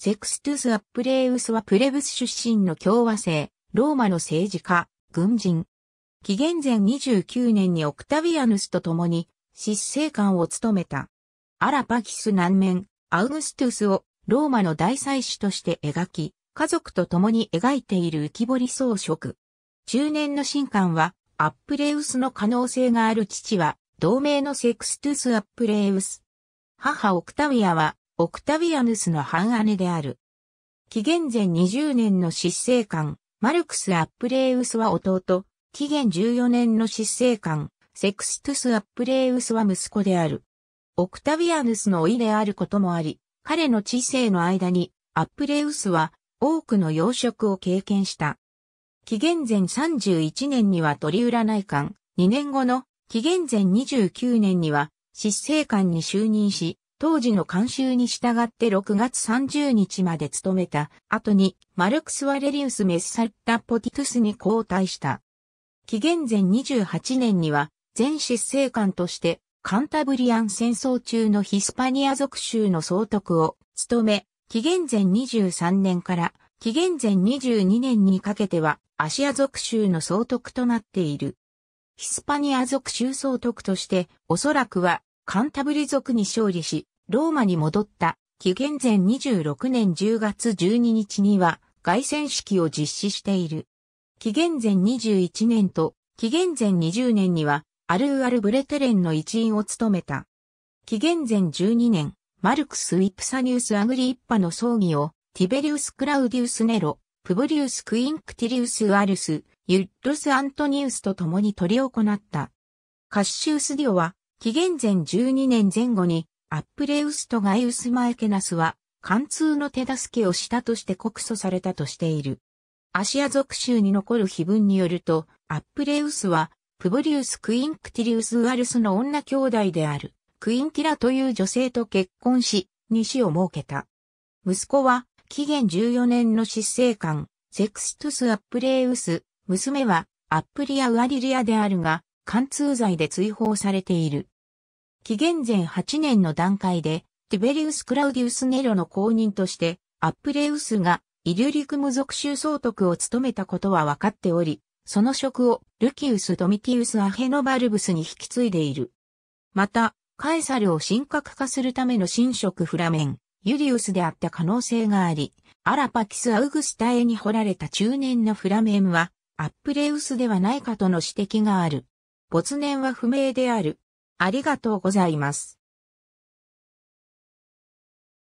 セクストゥス・アップレウスはプレブス出身の共和制、ローマの政治家、軍人。紀元前29年にオクタヴィアヌスと共に、執政官を務めた。アラパキス南面、アウグストゥスをローマの大祭司として描き、家族と共に描いている浮き彫り装飾。中年の神官は、アップレウスの可能性がある父は、同盟のセクストゥス・アップレウス。母オクタビィアは、オクタビアヌスの半姉である。紀元前20年の執政官、マルクス・アップレウスは弟、紀元14年の執政官、セクストゥス・アップレウスは息子である。オクタビアヌスのいであることもあり、彼の知性の間に、アップレウスは多くの養殖を経験した。紀元前31年には鳥占い官、2年後の紀元前29年には執政官に就任し、当時の慣習に従って6月30日まで務めた後にマルクス・ワレリウス・メッサッタ・ポティトゥスに交代した。紀元前28年には前執政官としてカンタブリアン戦争中のヒスパニア属州の総督を務め、紀元前23年から紀元前22年にかけてはアシア属州の総督となっている。ヒスパニア属州総督としておそらくはカンタブリ族に勝利し、ローマに戻った、紀元前26年10月12日には、凱旋式を実施している。紀元前21年と、紀元前20年には、アルーアルブレテレンの一員を務めた。紀元前12年、マルクス・ウィプサニウス・アグリッパの葬儀を、ティベリウス・クラウディウス・ネロ、プブリウス・クインクティリウス・アルス、ユッロス・アントニウスと共に取り行った。カッシウス・ディオは、紀元前12年前後にアップレウストガイウスマエケナスは、貫通の手助けをしたとして告訴されたとしている。アシア族州に残る碑文によると、アップレウスは、プブリウス・クインクティリウス・ウアルスの女兄弟である、クインキラという女性と結婚し、西を設けた。息子は、紀元14年の執政官、セクストゥス・アップレウス、娘は、アップリア・ウアリリアであるが、貫通罪で追放されている。紀元前8年の段階で、ティベリウス・クラウディウス・ネロの後任として、アップレウスがイリュリクム属州総督を務めたことは分かっており、その職をルキウス・ドミティウス・アヘノバルブスに引き継いでいる。また、カエサルを神格化するための神職フラメン、ユリウスであった可能性があり、アラパキス・アウグスタエに掘られた中年のフラメンは、アップレウスではないかとの指摘がある。没年は不明である。ありがとうございます。